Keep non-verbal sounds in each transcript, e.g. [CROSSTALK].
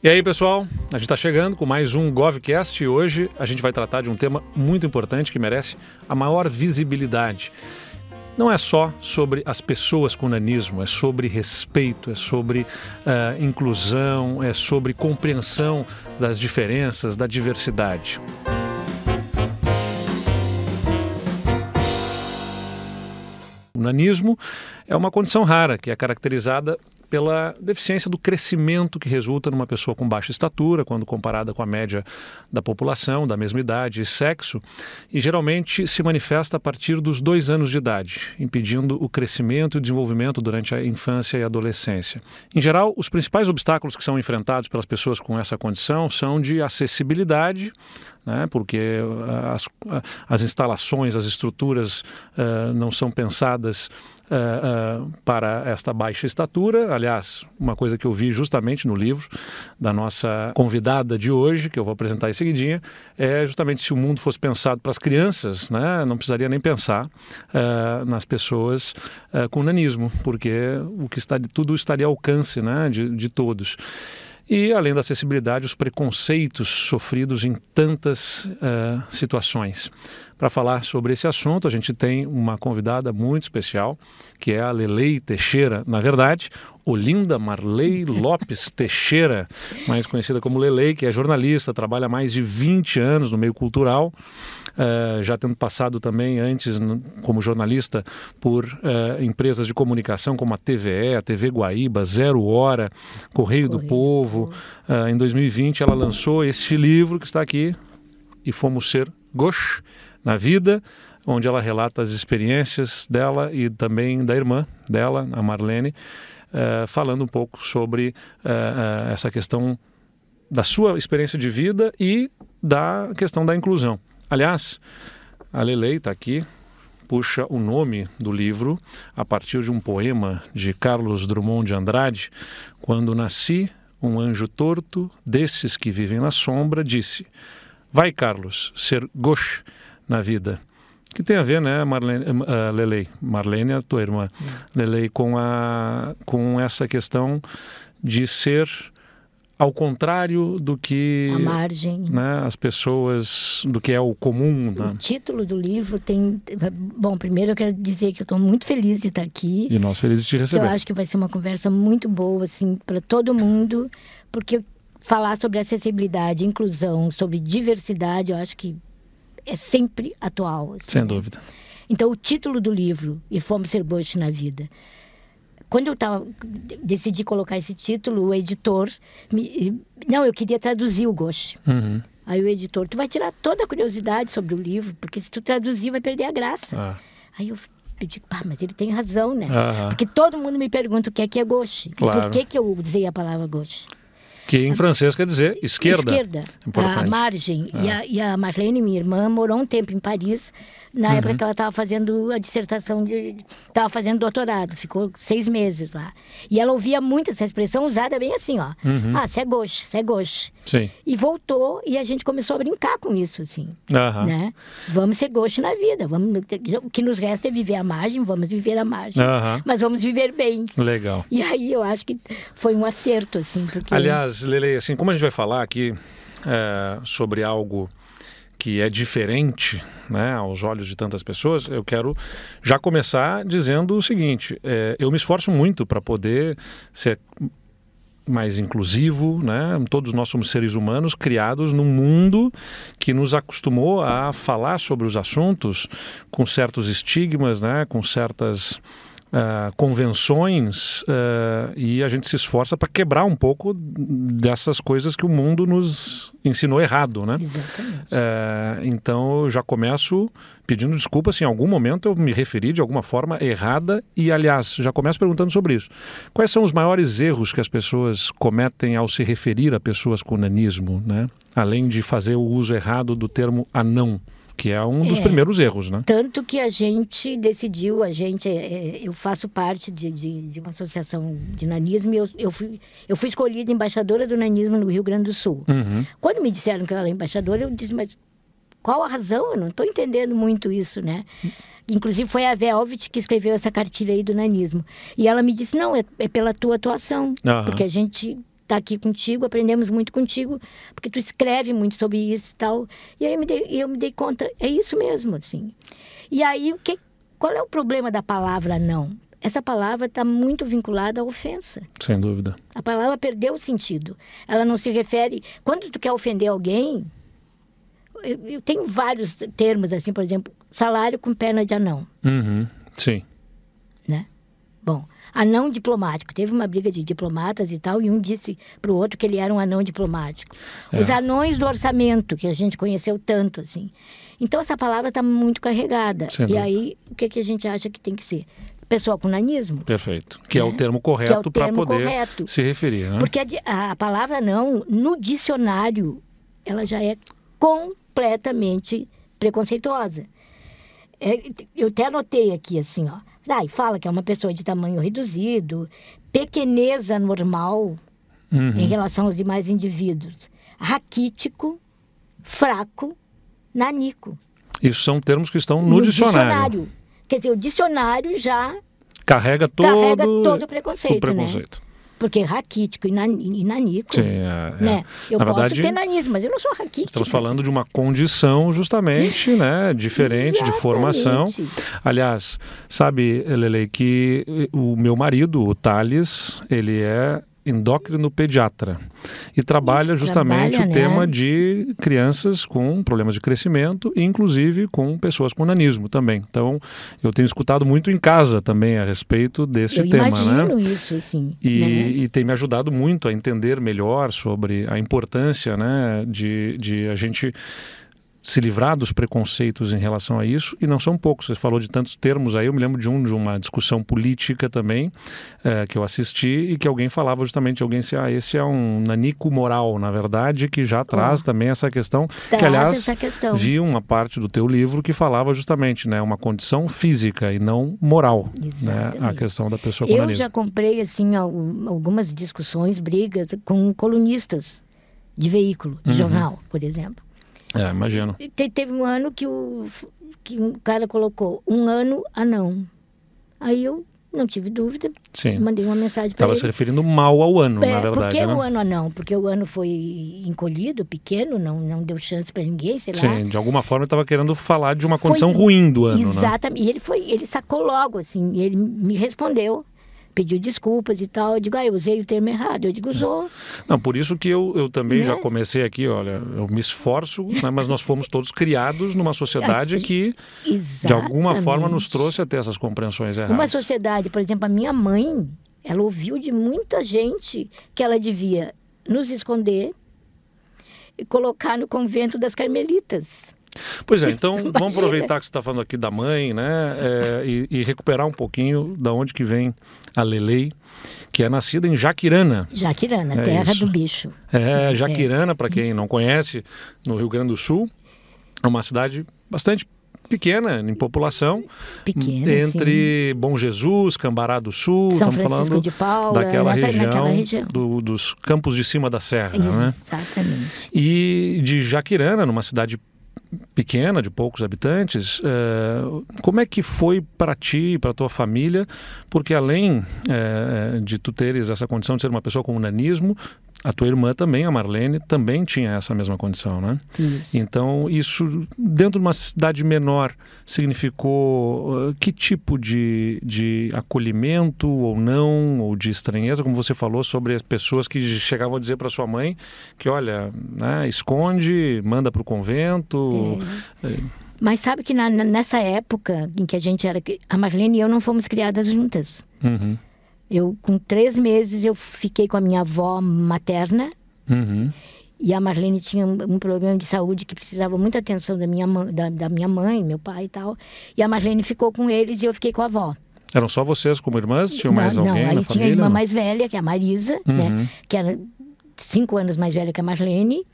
E aí, pessoal? A gente está chegando com mais um GovCast e hoje a gente vai tratar de um tema muito importante que merece a maior visibilidade. Não é só sobre as pessoas com nanismo, é sobre respeito, é sobre uh, inclusão, é sobre compreensão das diferenças, da diversidade. O nanismo é uma condição rara que é caracterizada pela deficiência do crescimento que resulta numa pessoa com baixa estatura, quando comparada com a média da população, da mesma idade e sexo, e geralmente se manifesta a partir dos dois anos de idade, impedindo o crescimento e o desenvolvimento durante a infância e adolescência. Em geral, os principais obstáculos que são enfrentados pelas pessoas com essa condição são de acessibilidade, né, porque ah, as, ah, as instalações, as estruturas uh, não são pensadas uh, para esta baixa estatura. Aliás, uma coisa que eu vi justamente no livro da nossa convidada de hoje, que eu vou apresentar em seguidinha, é justamente se o mundo fosse pensado para as crianças, né, não precisaria nem pensar uh, nas pessoas uh, com nanismo, porque o que está, tudo estaria ao alcance né, de, de todos. E, além da acessibilidade, os preconceitos sofridos em tantas uh, situações. Para falar sobre esse assunto, a gente tem uma convidada muito especial, que é a Lelei Teixeira, na verdade, Olinda Marley [LAUGHS] Lopes Teixeira, mais conhecida como Lelei, que é jornalista, trabalha há mais de 20 anos no meio cultural, eh, já tendo passado também antes como jornalista por uh, empresas de comunicação como a TVE, a TV Guaíba, Zero Hora, Correio, Correio do Povo. Uh, em 2020 ela lançou este livro que está aqui, E Fomos Ser Gosh na Vida, onde ela relata as experiências dela e também da irmã dela, a Marlene, falando um pouco sobre essa questão da sua experiência de vida e da questão da inclusão. Aliás, a Lelei está aqui, puxa o nome do livro a partir de um poema de Carlos Drummond de Andrade, quando nasci, um anjo torto, desses que vivem na sombra, disse: Vai, Carlos, ser gauche na vida. Que tem a ver, né, Marlene, uh, Lelei, Marlene, a tua irmã, hum. Lelei, com, a, com essa questão de ser ao contrário do que a margem, né, as pessoas do que é o comum. Né? O título do livro tem, bom, primeiro eu quero dizer que eu estou muito feliz de estar aqui e nós felizes de te receber. Eu acho que vai ser uma conversa muito boa assim para todo mundo, porque falar sobre acessibilidade, inclusão, sobre diversidade, eu acho que é sempre atual. Assim, Sem né? dúvida. Então o título do livro e fomos ser bons na vida quando eu tava, decidi colocar esse título, o editor. Me, não, eu queria traduzir o Gauche. Uhum. Aí o editor, tu vai tirar toda a curiosidade sobre o livro, porque se tu traduzir, vai perder a graça. Ah. Aí eu pedi, digo, pá, mas ele tem razão, né? Uhum. Porque todo mundo me pergunta o que é que é gauche. Claro. Por que, que eu usei a palavra gauche? Que em francês quer dizer esquerda. Esquerda, Importante. a margem. E, ah. a, e a Marlene, minha irmã, morou um tempo em Paris, na uhum. época que ela estava fazendo a dissertação, estava fazendo doutorado, ficou seis meses lá. E ela ouvia muito essa expressão usada bem assim, ó. Uhum. Ah, você é gauche você é gauche Sim. E voltou e a gente começou a brincar com isso, assim. Uhum. Né? Vamos ser gauche na vida, vamos, o que nos resta é viver a margem, vamos viver a margem. Mas vamos viver bem. Legal. E aí eu acho que foi um acerto, assim. Porque... Aliás, Lele, assim, como a gente vai falar aqui é, sobre algo que é diferente né, aos olhos de tantas pessoas, eu quero já começar dizendo o seguinte: é, eu me esforço muito para poder ser mais inclusivo, né? Todos nós somos seres humanos criados num mundo que nos acostumou a falar sobre os assuntos com certos estigmas, né? Com certas Uh, convenções uh, e a gente se esforça para quebrar um pouco dessas coisas que o mundo nos ensinou errado, né? Uh, então eu já começo pedindo desculpas, se em algum momento eu me referi de alguma forma errada e aliás já começo perguntando sobre isso. Quais são os maiores erros que as pessoas cometem ao se referir a pessoas com nanismo, né? Além de fazer o uso errado do termo anão que é um dos é, primeiros erros, né? Tanto que a gente decidiu, a gente, é, é, eu faço parte de, de, de uma associação de nanismo e eu, eu, fui, eu fui escolhida embaixadora do nanismo no Rio Grande do Sul. Uhum. Quando me disseram que eu era embaixadora, eu disse, mas qual a razão? Eu não estou entendendo muito isso, né? Inclusive foi a Velvet que escreveu essa cartilha aí do nanismo. E ela me disse, não, é, é pela tua atuação. Uhum. Porque a gente está tá aqui contigo, aprendemos muito contigo, porque tu escreve muito sobre isso e tal. E aí eu me dei, eu me dei conta, é isso mesmo, assim. E aí, o que, qual é o problema da palavra não? Essa palavra está muito vinculada à ofensa. Sem dúvida. A palavra perdeu o sentido. Ela não se refere. Quando tu quer ofender alguém, eu, eu tenho vários termos, assim, por exemplo, salário com perna de anão. Uhum, sim. Né? Bom, anão diplomático. Teve uma briga de diplomatas e tal, e um disse para o outro que ele era um anão diplomático. É. Os anões do orçamento, que a gente conheceu tanto, assim. Então, essa palavra está muito carregada. Sem e dúvida. aí, o que, é que a gente acha que tem que ser? pessoa com nanismo. Perfeito. Que né? é o né? termo é correto é para poder correto. se referir. Né? Porque a, a, palavra não, no dicionário, ela já é completamente preconceituosa. É, eu até anotei aqui assim, ó. Ah, e fala que é uma pessoa de tamanho reduzido, pequeneza normal uhum. em relação aos demais indivíduos, raquítico, fraco, nanico. Isso são termos que estão no, no dicionário. dicionário. Quer dizer, o dicionário já carrega todo, carrega todo o preconceito. O né? preconceito. Né? Porque é raquítico e, nan, e nanico. Sim, né? É, é, né? É. Eu Na posso verdade, ter nanismo, mas eu não sou raquítico. Estamos falando de uma condição justamente né, diferente de formação. Aliás, sabe, Lele, que o meu marido, o Thales, ele é endócrino pediatra e trabalha e justamente trabalha, o né? tema de crianças com problemas de crescimento e inclusive com pessoas com nanismo também. Então, eu tenho escutado muito em casa também a respeito desse eu tema, né? imagino né? isso, E, né? e tem me ajudado muito a entender melhor sobre a importância, né, de, de a gente se livrar dos preconceitos em relação a isso, e não são poucos. Você falou de tantos termos aí, eu me lembro de um de uma discussão política também, é, que eu assisti, e que alguém falava justamente, alguém disse, ah, esse é um nanico moral, na verdade, que já traz também essa questão, traz que aliás, questão. vi uma parte do teu livro que falava justamente, né, uma condição física e não moral, né, a questão da pessoa com Eu já comprei, assim, algumas discussões, brigas com colunistas de veículo, de uhum. jornal, por exemplo é, imagino. Te, teve um ano que o que um cara colocou um ano anão. Aí eu não tive dúvida. Sim. Mandei uma mensagem para ele. Estava se referindo mal ao ano, é, na verdade. Por que né? o ano anão? Porque o ano foi encolhido, pequeno, não, não deu chance para ninguém, sei Sim, lá. Sim, de alguma forma estava querendo falar de uma condição foi, ruim do ano. Né? Exatamente. Né? E ele foi, ele sacou logo, assim, ele me respondeu pediu desculpas e tal. Eu digo, ah, eu usei o termo errado. Eu digo, usou. Não, por isso que eu, eu também né? já comecei aqui, olha, eu me esforço, né, mas nós fomos todos criados numa sociedade que, Exatamente. de alguma forma, nos trouxe até essas compreensões erradas. Uma sociedade, por exemplo, a minha mãe, ela ouviu de muita gente que ela devia nos esconder e colocar no convento das carmelitas. Pois é, então [LAUGHS] vamos aproveitar que você está falando aqui da mãe, né? É, e, e, recuperar um pouquinho da onde que vem a Lelei, que é nascida em Jaquirana. Jaquirana, é terra isso. do bicho. É, é. Jaquirana, é. para quem não conhece, no Rio Grande do Sul, é uma cidade bastante pequena em população. Pequena, entre sim. Bom Jesus, Cambará do Sul, São estamos Francisco falando de Paula, daquela região, região. Do, dos campos de cima da serra. Né? Exatamente. Né? E de Jaquirana, numa cidade pequena, de poucos habitantes, é, como é que foi para ti, para tua família? Porque além é, de tu teres essa condição de ser uma pessoa com unanismo, a tua irmã também, a Marlene, também tinha essa mesma condição, né? Isso. Então, isso, dentro de uma cidade menor, significou uh, que tipo de, de acolhimento ou não, ou de estranheza, como você falou sobre as pessoas que chegavam a dizer para sua mãe que, olha, né, esconde, manda para o convento. É. É. Mas sabe que na, nessa época em que a gente era. A Marlene e eu não fomos criadas juntas. Uhum. Eu, com três meses, eu fiquei com a minha avó materna. Uhum. E a Marlene tinha um problema de saúde que precisava muita atenção da minha, da, da minha mãe, meu pai e tal. E a Marlene ficou com eles e eu fiquei com a avó. Eram só vocês como irmãs? Tinha mais não, alguém não, na família? Tinha uma mais velha, que é a Marisa, né? uhum. né? Que era cinco anos mais velha que a Marlene.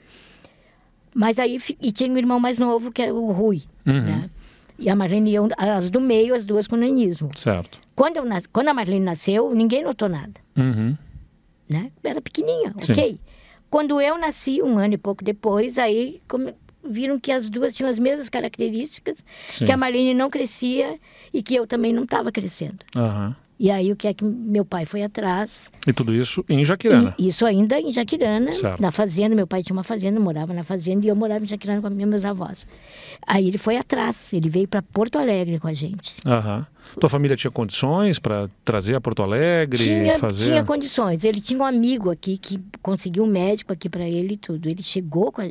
Mas aí... E tinha um irmão mais novo, que é o Rui, uhum. né? e a Marlene e eu, as do meio, as duas com nanismo. Certo. Quando, eu nas... Quando a Marlene nasceu, ninguém notou nada. Uhum. Né? Era pequenininha, Sim. ok. Quando eu nasci, um ano e pouco depois, aí viram que as duas tinham as mesmas características, Sim. que a Marlene não crescia e que eu também não estava crescendo. Uhum. E aí o que é que meu pai foi atrás. E tudo isso em Jaquirana? E, isso ainda em Jaquirana, certo. na fazenda. Meu pai tinha uma fazenda, morava na fazenda e eu morava em Jaquirana com meus avós. Aí ele foi atrás, ele veio para Porto Alegre com a gente. Aham. Tua família tinha condições para trazer a Porto Alegre? Tinha, fazer... tinha condições. Ele tinha um amigo aqui que conseguiu um médico aqui para ele e tudo. Ele chegou com a...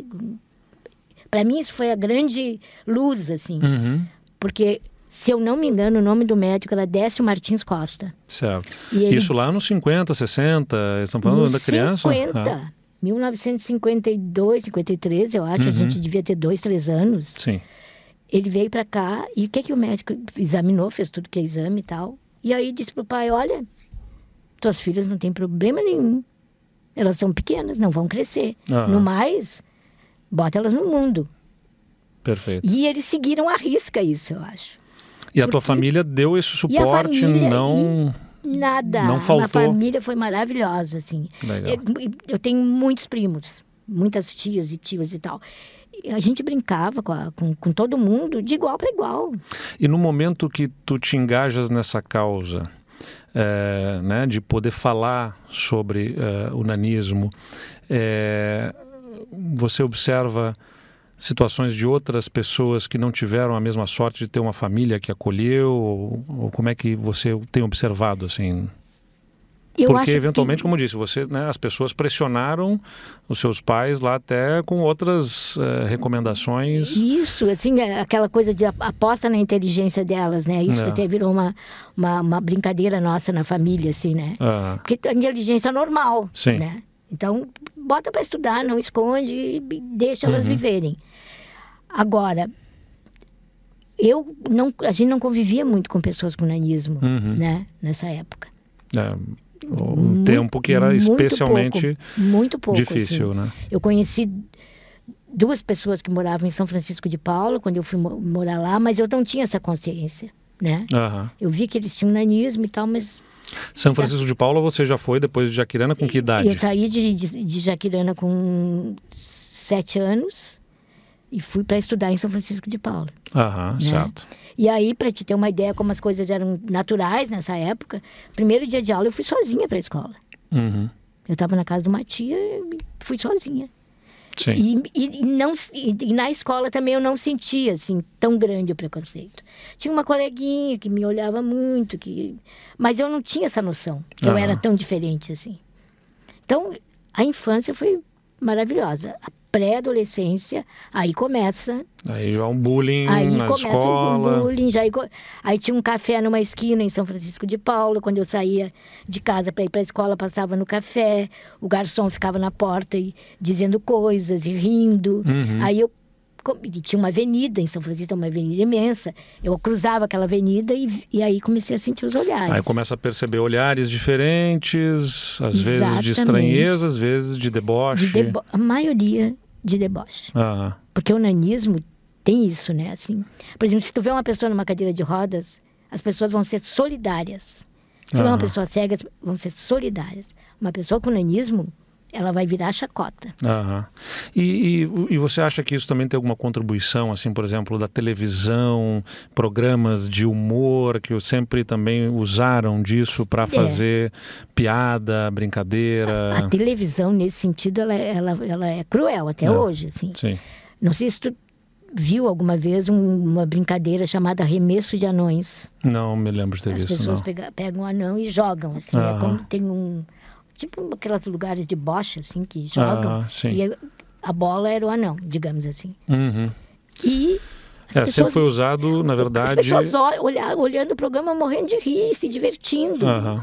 Para mim isso foi a grande luz, assim. Uhum. Porque se eu não me engano, o nome do médico era Décio Martins Costa. Certo. Ele... Isso lá nos 50, 60, estamos falando nos da criança? 50. Ah. 1952, 53, eu acho, uhum. a gente devia ter dois, três anos. Sim. Ele veio para cá e o que, que o médico examinou, fez tudo que é exame e tal. E aí disse pro pai: Olha, tuas filhas não têm problema nenhum. Elas são pequenas, não vão crescer. Uhum. No mais, bota elas no mundo. Perfeito. E eles seguiram a risca isso, eu acho. E a tua família deu esse suporte, família, não... nada. Não faltou. A família foi maravilhosa, assim. Eu, eu, tenho muitos primos, muitas tias e tios e tal. A gente brincava com, a, com, com todo mundo de igual para igual. E no momento que tu te engajas nessa causa, é, né, de poder falar sobre eh, o nanismo, é, você observa situações de outras pessoas que não tiveram a mesma sorte de ter uma família que acolheu? Ou, ou como é que você tem observado assim? Eu Porque eventualmente, que... como disse, você, né, as pessoas pressionaram os seus pais lá até com outras uh, recomendações. Isso, assim, é, aquela coisa de aposta na inteligência delas, né? Isso é. até virou uma, uma, uma, brincadeira nossa na família, assim, né? Ah. Porque a inteligência é normal, Sim. né? Então, bota para estudar, não esconde, deixa elas uhum. viverem. Agora, eu não, a gente não convivia muito com pessoas com nanismo, uhum. né? Nessa época. É, um muito, tempo que era especialmente muito pouco, muito pouco assim. difícil, assim. né? Eu conheci duas pessoas que moravam em São Francisco de Paula quando eu fui morar lá, mas eu não tinha essa consciência, né? Uhum. Eu vi que eles tinham nanismo e tal, mas são Francisco de Paula você já foi depois de Jaquirana com que idade? Eu saí de, de, de Jaquirana com sete anos e fui para estudar em São Francisco de Paula. Aham, né? certo. E aí, para te ter uma ideia como as coisas eram naturais nessa época, primeiro dia de aula eu fui sozinha para a escola. Uhum. Eu estava na casa de uma tia e fui sozinha. Sim. E, e, e não, e, e, na escola também eu não sentia assim tão grande o preconceito. Tinha uma coleguinha que me olhava muito, que mas eu não tinha essa noção que uhum. eu era tão diferente assim. Então, a infância foi maravilhosa pré-adolescência, aí começa. Aí já um bullying aí na começa escola. Um bullying, já aí, aí tinha um café numa esquina em São Francisco de Paula. Quando eu saía de casa para ir para a escola, passava no café. O garçom ficava na porta e dizendo coisas e rindo. Uhum. Aí eu e tinha uma avenida em São Francisco, uma avenida imensa. Eu cruzava aquela avenida e, e aí comecei a sentir os olhares. Aí começa a perceber olhares diferentes, às Exatamente. vezes de estranheza, às vezes de deboche. De debo a maioria de deboche. Uhum. Porque o nanismo tem isso, né? Assim, por exemplo, se tu vê uma pessoa numa cadeira de rodas, as pessoas vão ser solidárias. Se uhum. vê uma pessoa cega, vão ser solidárias. Uma pessoa com nanismo, ela vai virar chacota. Uhum. E, e, e, você acha que isso também tem alguma contribuição, assim, por exemplo, da televisão, programas de humor que sempre também usaram disso para é. fazer é. piada, brincadeira? A, a, televisão, nesse sentido, ela, ela, ela é cruel até é. hoje, assim. Sim. Não sei se tu viu alguma vez um, uma brincadeira chamada arremesso de anões. Não me lembro de ter As visto, As pessoas pegam, pegam um anão e jogam, assim. Uhum. É como tem um tipo aqueles lugares de bocha, assim, que jogam. Ah, e a, bola era o anão, digamos assim. Uhum. E é, pessoas, sempre foi usado, na verdade. As pessoas olhando o programa, morrendo de rir, se divertindo. Uhum.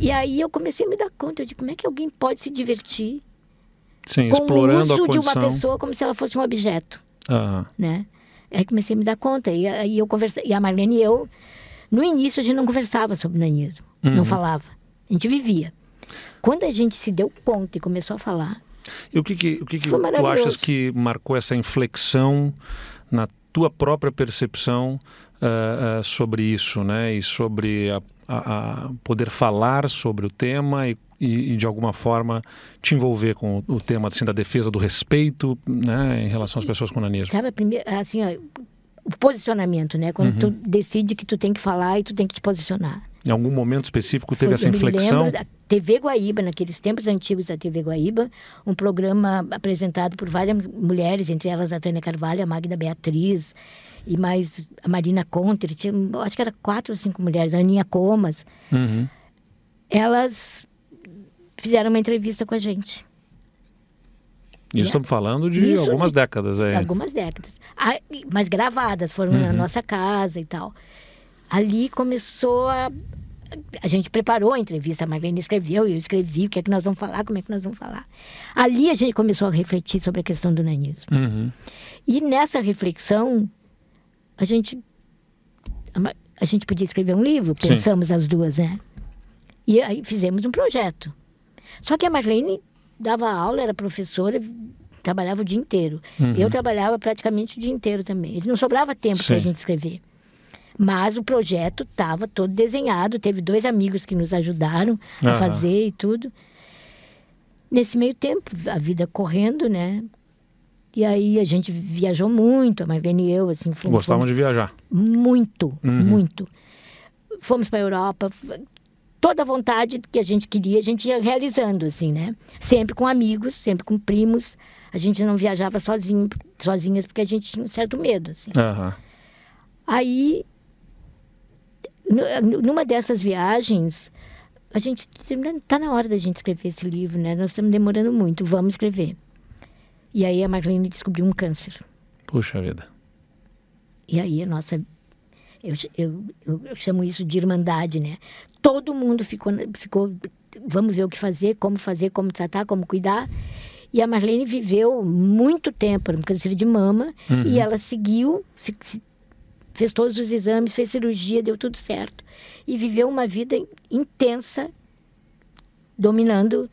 E aí eu comecei a me dar conta de como é que alguém pode se divertir Sim, com explorando o uso a condição. de uma pessoa como se ela fosse um objeto. Uhum. Né? Aí comecei a me dar conta. E, aí eu conversa, e a Marlene e eu, no início, a gente não conversava sobre nanismo, uhum. não falava. A gente vivia. Quando a gente se deu conta e começou a falar. E o que, que o que, que tu achas que marcou essa inflexão na tua própria percepção uh, uh, sobre isso, né? E sobre a, a, a poder falar sobre o tema e e, e, de alguma forma te envolver com o, o, tema assim, da defesa do respeito né, em relação às pessoas com nanismo? Sabe, primeiro, assim, ó, o posicionamento, né? Quando uhum. tu decide que tu tem que falar e tu tem que te posicionar. Em algum momento específico teve essa inflexão? Eu me lembro da TV Guaíba, naqueles tempos antigos da TV Guaíba, um programa apresentado por várias mulheres, entre elas a Tânia Carvalho, a Magda Beatriz e mais a Marina Contre, tinha, acho que era quatro ou cinco mulheres, a Aninha Comas. Uhum. Elas fizeram uma entrevista com a gente. Isso estamos falando de Isso, algumas décadas aí. Algumas décadas. Ah, mas gravadas, foram uhum. na nossa casa e tal. Ali começou a, a gente preparou a entrevista, a Marlene escreveu, e eu escrevi o que é que nós vamos falar, como é que nós vamos falar. Ali a gente começou a refletir sobre a questão do nanismo. Uhum. E nessa reflexão, a gente, a, a, gente podia escrever um livro, pensamos Sim. as duas, né? E aí fizemos um projeto. Só que a Marlene dava aula, era professora, trabalhava o dia inteiro. Uhum. Eu trabalhava praticamente o dia inteiro também. Não sobrava tempo para a gente escrever. Mas o projeto estava todo desenhado, teve dois amigos que nos ajudaram a fazer e tudo. Nesse meio tempo, a vida correndo, né? E aí a gente viajou muito, a Marlene e eu, assim. Fomos, Gostavam fomos de viajar? Muito, uhum. muito. Fomos para a Europa, toda a vontade que a gente queria, a gente ia realizando, assim, né? Sempre com amigos, sempre com primos. A gente não viajava sozinho, sozinhas porque a gente tinha um certo medo, assim. Uhum. Aí eh, numa dessas viagens, a gente disse, né, tá na hora da gente escrever esse livro, né? Nós estamos demorando muito, vamos escrever. E aí a Marlene descobriu um câncer. Puxa vida. E aí a nossa eu, eu, eu, chamo isso de irmandade, né? Todo mundo ficou, né, ficou, vamos ver o que fazer, como fazer, como tratar, como cuidar. E a Marlene viveu muito tempo, era um câncer de mama, uhum. e ela seguiu, se, fez todos os exames, fez cirurgia, deu tudo certo. E viveu uma vida intensa, dominando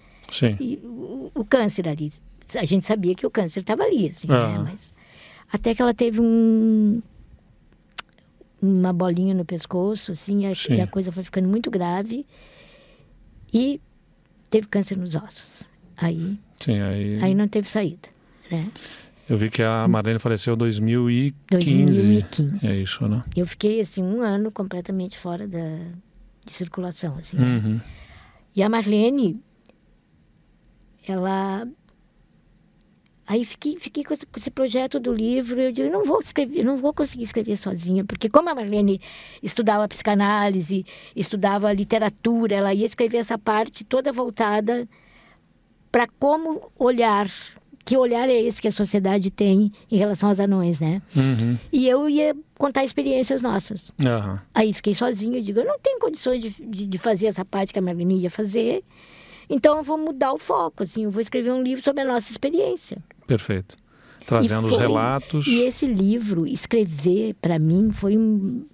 e, o, o, câncer ali. A gente sabia que o câncer estava ali, assim, ah. né? Mas, até que ela teve um uma bolinha no pescoço, assim, a, e a coisa foi ficando muito grave e teve câncer nos ossos. Aí, Sim, aí... aí não teve saída, né? Eu vi que a hum. Marlene faleceu em 2015. 2015. É isso, né? Eu fiquei, assim, um ano completamente fora da, de circulação, assim. Né? Uhum. E a Marlene, ela... Aí fiquei, fiquei com esse, com, esse, projeto do livro, eu digo, não vou escrever, não vou conseguir escrever sozinha, porque como a Marlene estudava psicanálise, estudava literatura, ela ia escrever essa parte toda voltada para como olhar que olhar é esse que a sociedade tem em relação aos anões, né? Uhum. E eu ia contar experiências nossas. Uhum. Aí fiquei sozinho, digo, eu não tenho condições de, de, de fazer essa parte que a Marlene ia fazer, então eu vou mudar o foco, assim, eu vou escrever um livro sobre a nossa experiência. Perfeito. Trazendo foi, os relatos. E esse livro, escrever, para mim, foi um...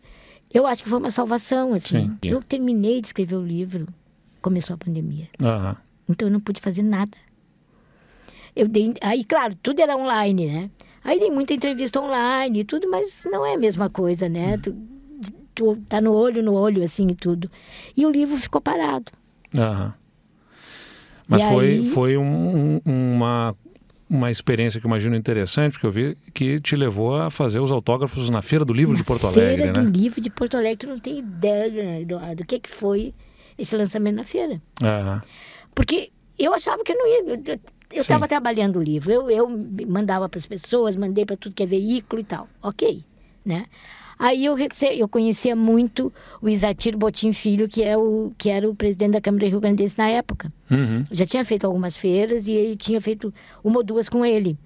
Eu acho que foi uma salvação, assim. Sim. Eu terminei de escrever o livro, começou a pandemia. Uhum. Então eu não pude fazer nada eu dei, aí, claro, tudo era online, né? Aí dei muita entrevista online e tudo, mas não é a mesma coisa, né? Uhum. Tu, tu, tá no olho, no olho, assim, e tudo. E o livro ficou parado. Aham. Mas e foi, aí... foi um, um, uma, uma experiência que eu imagino interessante, porque eu vi que te levou a fazer os autógrafos na Feira do Livro na de Porto Alegre, Feira né? Feira do Livro de Porto Alegre. Tu não tem ideia, né, Eduardo, do que, é que foi esse lançamento na feira. Aham. Porque eu achava que eu não ia eu estava trabalhando o livro, eu, eu mandava para as pessoas, mandei para tudo que é veículo e tal. Ok, né? Aí eu, eu conhecia muito o Isatir Botim Filho, que, é o, que era o presidente da Câmara Rio Grandense na época. Uhum. Já tinha feito algumas feiras e ele tinha feito uma ou duas com ele.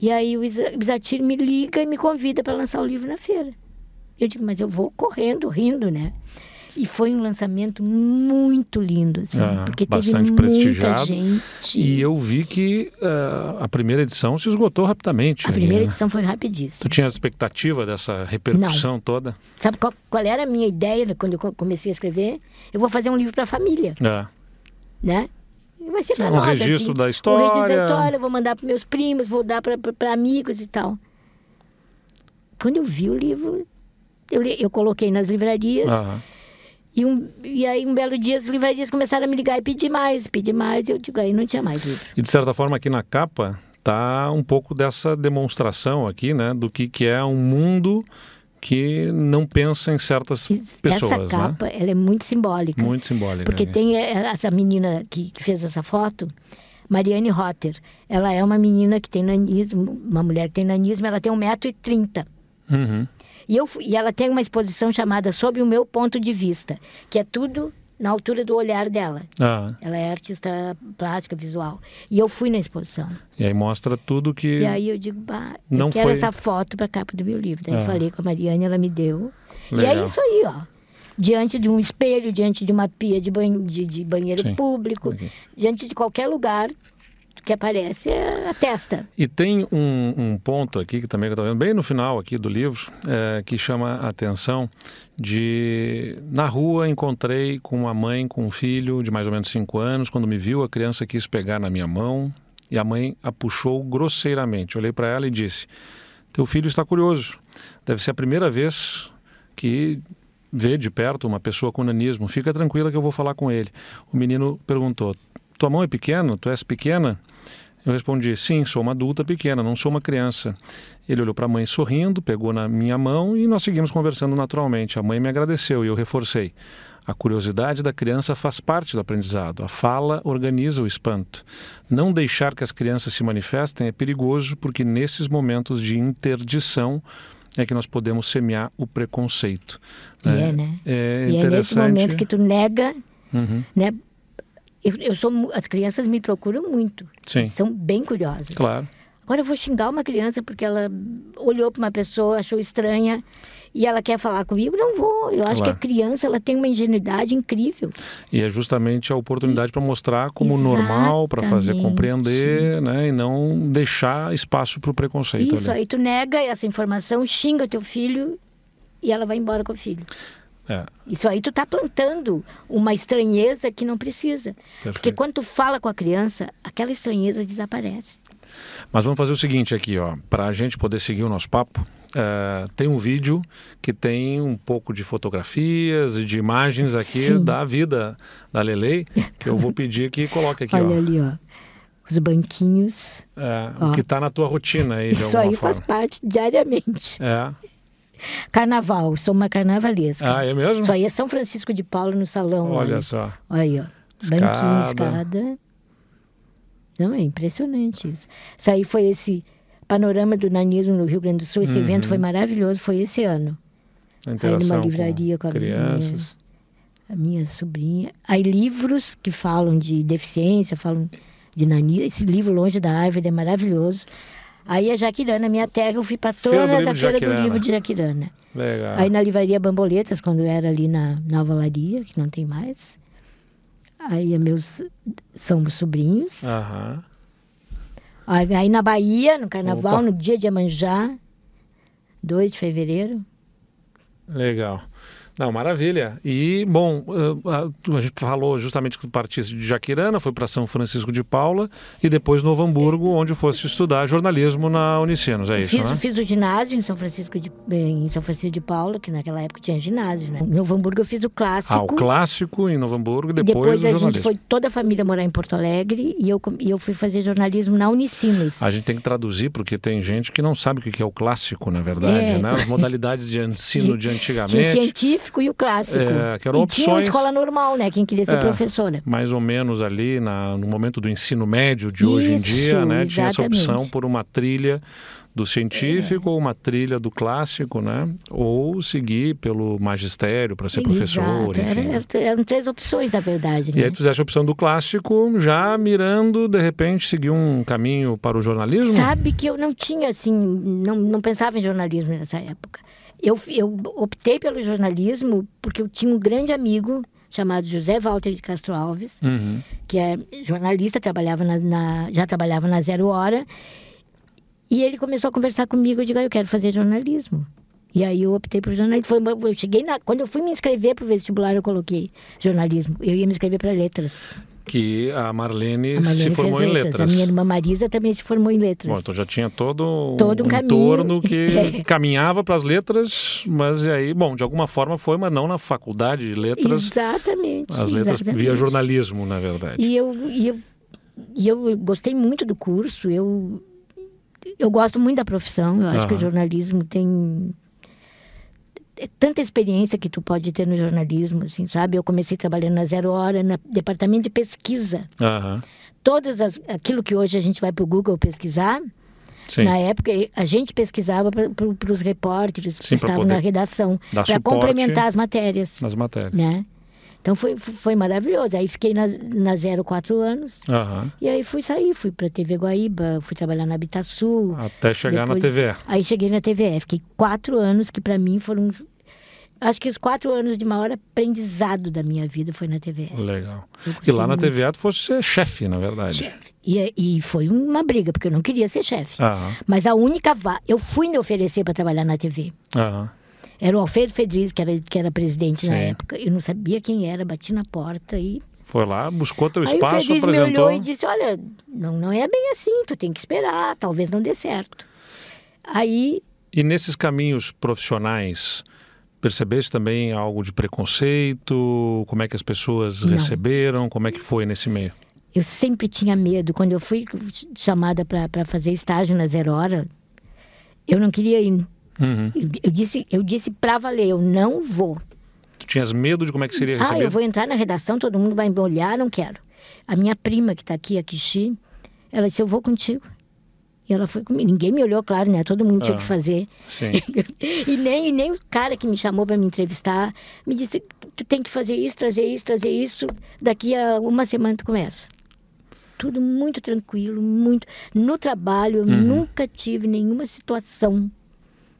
E aí o Isatir me liga e me convida para lançar o livro na feira. Eu digo, mas eu vou correndo, rindo, né? E foi um lançamento muito lindo, assim, ah, porque bastante teve prestigiado. gente. E eu vi que uh, a primeira edição se esgotou rapidamente. A primeira né? edição foi rapidíssima. Tu tinha a expectativa dessa repercussão Não. toda? Sabe qual, qual, era a minha ideia né, quando eu comecei a escrever? Eu vou fazer um livro para a família. É. Né? Vai ser para um nós, registro assim, da história. Um registro da história, vou mandar para meus primos, vou dar para amigos e tal. Quando eu vi o livro, eu, eu coloquei nas livrarias. Uhum. E, um, e aí, um belo dia, as livrarias começaram a me ligar e pedir mais, pedir mais. e Eu digo, aí não tinha mais livro. E, de certa forma, aqui na capa tá um pouco dessa demonstração aqui, né? Do que, que é um mundo que não pensa em certas pessoas. Essa né? capa, né? ela é muito simbólica. Muito simbólica. Porque é. tem eh, essa menina que, que fez essa foto, Mariane Rotter. Ela é uma menina que tem nanismo, uma mulher que tem nanismo, ela tem 1,30m. Uhum. E, eu, e ela tem uma exposição chamada Sob o Meu Ponto de Vista, que é tudo na altura do olhar dela. Ah. Ela é artista plástica, visual. E eu fui na exposição. E aí mostra tudo que. E aí eu digo, bah, eu não quero foi... essa foto para capa do meu livro. Daí ah. eu falei com a Mariane, ela me deu. Legal. E é isso aí, ó. Diante de um espelho, diante de uma pia de, banho, de, de banheiro Sim. público, okay. diante de qualquer lugar, que aparece é a testa. E tem um, um ponto aqui que também eu estou vendo, bem no final aqui do livro, é, que chama a atenção de... Na rua encontrei com uma mãe com um filho de mais ou menos 5 anos. Quando me viu, a criança quis pegar na minha mão e a mãe a puxou grosseiramente. Olhei para ela e disse, teu filho está curioso. Deve ser a primeira vez que vê de perto uma pessoa com nanismo. Fica tranquila que eu vou falar com ele. O menino perguntou: tua mão é pequena? Tu és pequena? Eu respondi: Sim, sou uma adulta pequena, não sou uma criança. Ele olhou para a mãe sorrindo, pegou na minha mão e nós seguimos conversando naturalmente. A mãe me agradeceu e eu reforcei. A curiosidade da criança faz parte do aprendizado. A fala organiza o espanto. Não deixar que as crianças se manifestem é perigoso porque nesses momentos de interdição é que nós podemos semear o preconceito. E é, né? é, né? É e é nesse momento que tu nega Uhum. Né? Eu, eu sou, as crianças me procuram muito. Sim. São bem curiosas. Claro. Agora eu vou xingar uma criança porque ela olhou para uma pessoa, achou estranha e ela quer falar comigo, não vou. Eu acho claro. que a criança ela tem uma ingenuidade incrível. E é justamente a oportunidade para mostrar como Exatamente. normal, para fazer compreender, né, e não deixar espaço para o preconceito. Isso ali. aí tu nega essa informação, xinga teu filho e ela vai embora com o filho. É. Isso aí tu está plantando uma estranheza que não precisa. Perfeito. Porque quando tu fala com a criança, aquela estranheza desaparece. Mas vamos fazer o seguinte aqui, ó, para a gente poder seguir o nosso papo, Uh, tem um vídeo que tem um pouco de fotografias e de imagens aqui Sim. da vida da Lelei, que eu vou [LAUGHS] pedir que coloque aqui. Olha ó. ali, ó. Os banquinhos. É, ó. O que está na tua rotina aí, Isso aí forma. faz parte diariamente. É. Carnaval, sou uma carnavalesca. Ah, é mesmo? Isso aí é São Francisco de Paulo no salão. Olha, só. Aí, ó. Escada. Banquinho, escada. Não, é impressionante isso. Isso aí foi esse panorama do nanismo no Rio Grande do Sul. Esse uhum. evento foi maravilhoso, foi esse ano. Aí numa livraria com, com a crianças. Minha, a minha sobrinha. Aí livros que falam de deficiência, falam de nanismo. Esse livro Longe da Árvore é maravilhoso. Aí a Jaquirana, minha terra, eu fui para toda a da Feira do Livro de Jaquirana. Legal. Aí na livraria Bamboletas, quando era ali na Nova Laria, que não tem mais. Aí é meus são meus sobrinhos. Aham. Aí, aí na Bahia, no carnaval, Opa. no dia de Amanjá, 2 de fevereiro. Legal. Não, maravilha. E, bom, eh, a gente falou justamente que partiste de Jaquirana, foi para São Francisco de Paula e depois Novo Hamburgo, é. onde fosse estudar jornalismo na Unicinos, é isso, fiz, né? Fiz o ginásio em São Francisco de, eh, em São Francisco de Paula, que naquela época tinha ginásio, né? Em Novo Hamburgo eu fiz o clássico. Ah, o clássico em Novo Hamburgo e depois, depois o jornalismo. Depois a gente foi toda a família morar em Porto Alegre e eu, e eu fui fazer jornalismo na Unicinos. A gente tem que traduzir porque tem gente que não sabe o que é o clássico, na verdade, é. né? As modalidades de ensino de, [LAUGHS] de antigamente. De científico científico e o clássico. É, que eram e opções... tinha uma escola normal, né? Quem queria ser é, professora. Mais ou menos ali na, no momento do ensino médio de Isso, hoje em dia, né? Exatamente. Tinha essa opção por uma trilha do científico, é. uma trilha do clássico, né? Ou seguir pelo magistério para ser Exato. professor, enfim. Era, eram três opções, na verdade. E né. aí tu fizeste a opção do clássico, já mirando, de repente, seguir um caminho para o jornalismo? Sabe que eu não tinha, assim, não, não pensava em jornalismo nessa época eu, eu optei pelo jornalismo porque eu tinha um grande amigo chamado José Walter de Castro Alves, uhum. que é jornalista, trabalhava na, na, já trabalhava na Zero Hora. E ele começou a conversar comigo, eu digo, ah, eu quero fazer jornalismo. E aí eu optei por jornalismo. Foi, eu cheguei na, quando eu fui me inscrever para o vestibular, eu coloquei jornalismo. Eu ia me inscrever para letras que a Marlene, a Marlene se formou em letras. A minha irmã Marisa também se formou em letras. Bom, então já tinha todo, todo um, um caminho. torno que [LAUGHS] é. caminhava para as letras, mas aí, bom, de alguma forma foi, mas não na faculdade de letras. Exatamente. As letras exatamente. via jornalismo, na verdade. E eu, e eu, e eu gostei muito do curso, eu, eu gosto muito da profissão, eu acho Aham. que o jornalismo tem é tanta experiência que tu pode ter no jornalismo, assim, sabe? Eu comecei trabalhando na Zero Hora, no departamento de pesquisa. Uhum. Todas as, aquilo que hoje a gente vai para o Google pesquisar, Sim. Na época, a gente pesquisava para os repórteres que Sim, estavam na redação, para complementar as matérias. As matérias. Né? Então foi, foi maravilhoso. Aí fiquei na, na Zero quatro anos. Uhum. E aí fui sair, fui para TV Guaíba, fui trabalhar na Habitaçul. Até chegar depois, na TV. Aí cheguei na TV. É, fiquei quatro anos que para mim foram uns, acho que os quatro anos de maior aprendizado da minha vida foi na TV. Legal. E lá na TV tu fosse ser chefe, na verdade. Chefe. E, e foi uma briga, porque eu não queria ser chefe. Mas a única Eu fui me oferecer para trabalhar na TV. Aham. Era o Alfredo Fedriz, que era, que era presidente Sim. na época. Eu não sabia quem era, bati na porta e foi lá, buscou teu espaço, Aí o apresentou. Me olhou e disse: Olha, não, não é bem assim, tu tem que esperar, talvez não dê certo. Aí. E nesses caminhos profissionais, percebeste também algo de preconceito? Como é que as pessoas não. receberam? Como é que foi nesse meio? Eu sempre tinha medo. Quando eu fui chamada para fazer estágio na Zero Hora, eu não queria ir. Uhum. Eu disse, eu disse para valer, eu não vou. Tu tinhas medo de como é que seria recebido? Ah, eu vou entrar na redação, todo mundo vai me olhar, não quero. A minha prima que está aqui, a Kishi, ela disse, eu vou contigo. E ela foi comigo. Ninguém me olhou, claro, né? Todo mundo ah, tinha que fazer. Sim. [LAUGHS] e, nem, e nem o cara que me chamou para me entrevistar me disse: tu tem que fazer isso, trazer isso, trazer isso. Daqui a uma semana tu começa. Tudo muito tranquilo, muito. No trabalho, eu uhum. nunca tive nenhuma situação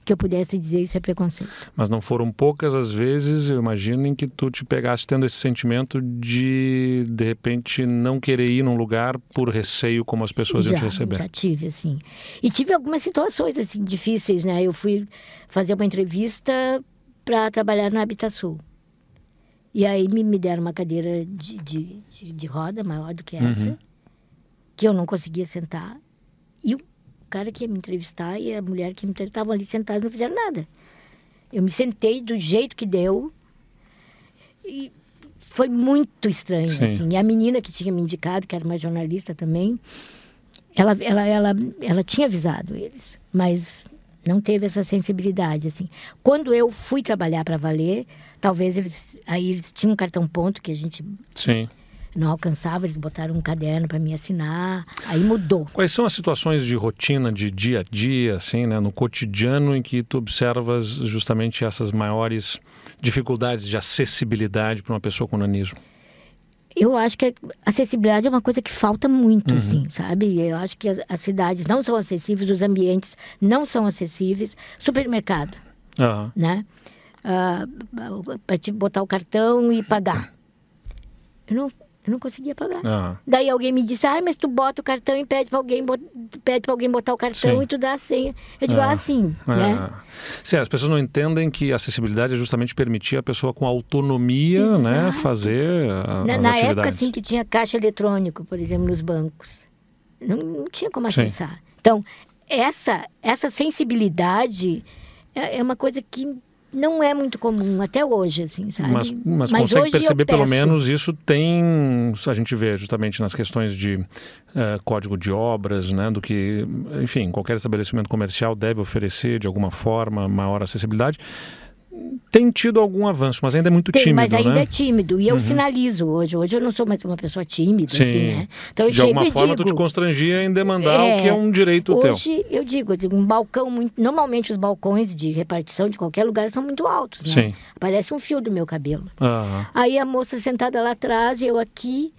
que eu pudesse dizer isso é preconceito. Mas não foram poucas as vezes, eu imagino, em que tu te pegaste tendo esse sentimento de, de repente, não querer ir num lugar por receio como as pessoas já, iam te receber. Já tive, assim. E tive algumas situações, assim, difíceis, né? Eu fui fazer uma entrevista para trabalhar na Sul. E aí me, me deram uma cadeira de, de, de, de roda maior do que uhum. essa, uhum. que eu não conseguia sentar. E o cara que ia me entrevistar e a mulher que me estavam ali sentados não fizeram nada. Eu me sentei do jeito que deu e foi muito estranho, Sim. assim. E a menina que tinha me indicado, que era uma jornalista também, ela, ela, ela, ela tinha avisado eles, mas não teve essa sensibilidade, assim. Quando eu fui trabalhar para valer, talvez eles aí eles tinham um cartão ponto que a gente Sim não alcançava, eles botaram um caderno para me assinar, aí mudou. Quais são as situações de rotina, de dia a dia, assim, né, no cotidiano em que tu observas justamente essas maiores dificuldades de acessibilidade para uma pessoa com nanismo? eu acho que a acessibilidade é uma coisa que falta muito, uhum. assim, sabe? Eu acho que as, as, cidades não são acessíveis, os ambientes não são acessíveis. Supermercado, uhum. né? Uh, ah, para te botar o cartão e pagar. Eu não, eu não conseguia pagar. Ah. Daí alguém me disse, ah, mas tu bota o cartão e pede para alguém, pede pra alguém botar o cartão sim. e tu dá a senha. Eu digo, ah, ah, sim. Ah. Né? Sim, as pessoas não entendem que a acessibilidade é justamente permitir a pessoa com autonomia né, Exato. né, fazer a, ah, na, na época, assim, que tinha caixa eletrônico, por exemplo, nos bancos. Não, não tinha como acessar. Sim. Então, essa, essa sensibilidade é, é uma coisa que não é muito comum até hoje, assim, sabe? Mas, mas, mas consegue perceber, pelo menos, isso tem. A gente vê justamente nas questões de uh, código de obras, né? Do que, enfim, qualquer estabelecimento comercial deve oferecer de alguma forma maior acessibilidade tem tido algum avanço, mas ainda é muito tem, tímido. Mas né? ainda né? é tímido. E eu uhum. sinalizo hoje. Hoje eu não sou mais uma pessoa tímida, assim, Sim. assim, né? Então, de alguma forma, digo, tu te constrangia em demandar é, o que é, é um direito hoje, teu. Hoje, eu digo, um balcão muito. Normalmente os balcões de repartição de qualquer lugar são muito altos, né? Sim. Parece um fio do meu cabelo. Uhum. Aí a moça sentada lá atrás, eu aqui,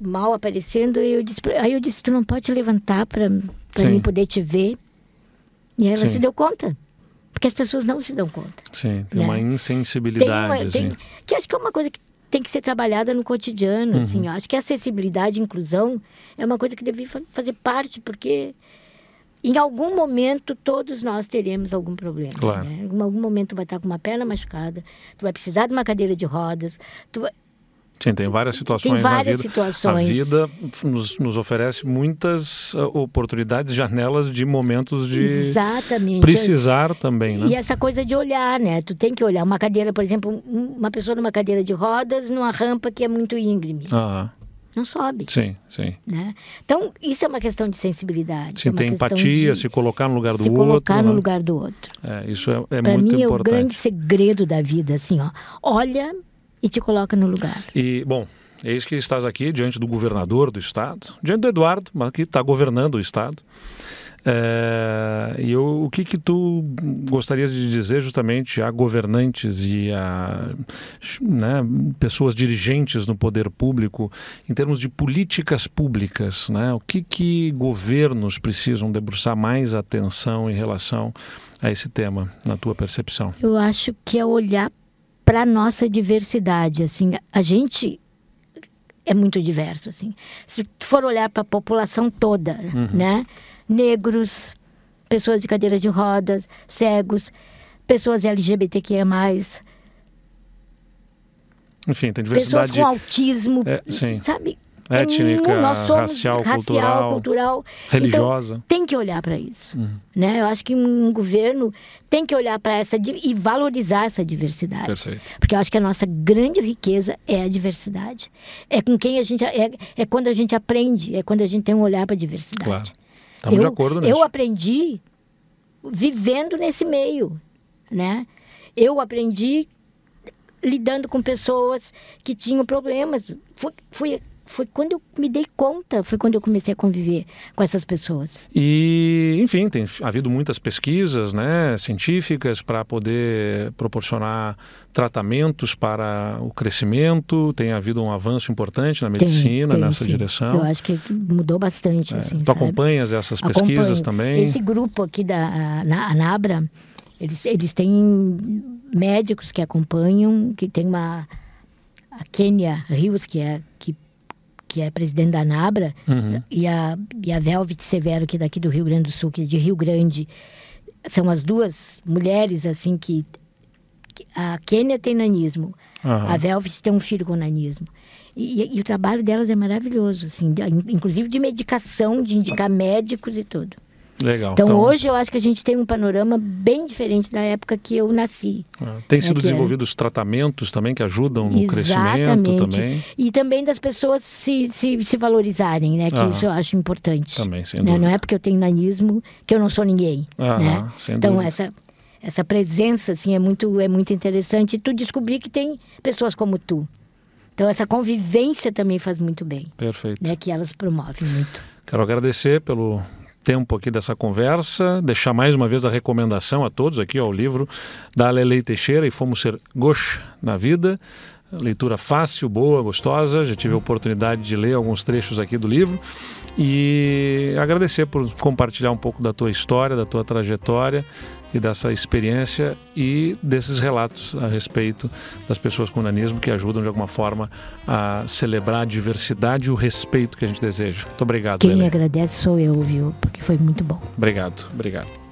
mal aparecendo, eu disse, aí eu disse, tu não pode levantar para mim poder te ver. E aí ela Sim. se deu conta. Porque as pessoas não se dão conta. Sim, tem né? uma insensibilidade. Tem uma, assim. tem, que acho que é uma coisa que tem que ser trabalhada no cotidiano, uhum. assim. acho que acessibilidade e inclusão é uma coisa que deve fazer parte, porque em algum momento todos nós teremos algum problema. Claro. Né? Em algum momento tu vai estar com uma perna machucada, tu vai precisar de uma cadeira de rodas, tu vai Sim, tem várias situações tem várias vida. Situações. A vida nos, nos, oferece muitas uh, oportunidades, janelas de momentos de Exatamente. precisar também, né? E essa coisa de olhar, né? Tu tem que olhar uma cadeira, por exemplo, uma pessoa numa cadeira de rodas numa rampa que é muito íngreme. não sobe. Sim, sim. Né? Então, isso é uma questão de sensibilidade. Sim, é tem empatia, de, se colocar no lugar do outro. Se colocar no né? lugar do outro. É, isso é, é muito mim, importante. Para mim é o grande segredo da vida, assim, ó. Olha e te coloca no lugar. E, bom, eis que estás aqui diante do governador do estado, diante do Eduardo, que está governando o estado. É, e eu, o que que tu gostarias de dizer justamente a governantes e a né, pessoas dirigentes no poder público em termos de políticas públicas, né? O que que governos precisam debruçar mais atenção em relação a esse tema, na tua percepção? Eu acho que é olhar para nossa diversidade, assim, a gente é muito diverso, assim. Se for olhar para a população toda, uhum. né? Negros, pessoas de cadeira de rodas, cegos, pessoas LGBTQIA+, enfim, tem diversidade. Pessoas com autismo, é, sabe? É, étnica, racial, racial, cultural, cultural. religiosa. Então, tem que olhar para isso. Uhum. Né? Eu acho que um governo tem que olhar para essa e valorizar essa diversidade. Perfeito. Porque eu acho que a nossa grande riqueza é a diversidade. É com quem a gente é, é quando a gente aprende, é quando a gente tem um olhar para a diversidade. Claro. Estamos eu, de acordo nisso. Eu aprendi vivendo nesse meio, né? Eu aprendi lidando com pessoas que tinham problemas. Fui, fui foi quando eu me dei conta, foi quando eu comecei a conviver com essas pessoas. E, enfim, tem havido muitas pesquisas né, científicas para poder proporcionar tratamentos para o crescimento, tem havido um avanço importante na medicina tem, tem, nessa sim. direção. Eu acho que mudou bastante. É. Assim, tu sabe? acompanhas essas pesquisas Acompanho. também? Esse grupo aqui da na, Anabra, eles, eles têm médicos que acompanham, que tem uma... A Kênia Rios, que é que que é presidente da NABRA, uhum. e, a, e a Velvet Severo, que é daqui do Rio Grande do Sul, que é de Rio Grande, são as duas mulheres, assim, que... a Kênia tem nanismo, uhum. a Velvet tem um filho com nanismo. E, e, o trabalho delas é maravilhoso, assim, inclusive de medicação, de indicar médicos e tudo. Legal. Então, então, hoje eu acho que a gente tem um panorama bem diferente da época que eu nasci. É, tem né, sido né, desenvolvidos era... tratamentos também que ajudam no Exatamente. crescimento também. E também das pessoas se, se, se valorizarem, né? Que ah, isso eu acho importante. Também, sem né? Não é porque eu tenho nanismo que eu não sou ninguém. Ah, né? então dúvida. essa essa presença assim é muito é muito interessante. E tu descobrir que tem pessoas como tu. Então essa convivência também faz muito bem. Perfeito. Né? Que elas promovem muito. Quero agradecer pelo tempo aqui dessa conversa, deixar mais uma vez a recomendação a todos aqui ao livro da Lelei Teixeira e Fomos Ser Gosh na Vida. Leitura fácil, boa, gostosa. Já tive a oportunidade de ler alguns trechos aqui do livro e agradecer por compartilhar um pouco da tua história, da tua trajetória e dessa experiência e desses relatos a respeito das pessoas com nanismo que ajudam de alguma forma a celebrar a diversidade e o respeito que a gente deseja. Muito obrigado. Quem me agradece sou eu, viu? Porque foi muito bom. Obrigado, obrigado.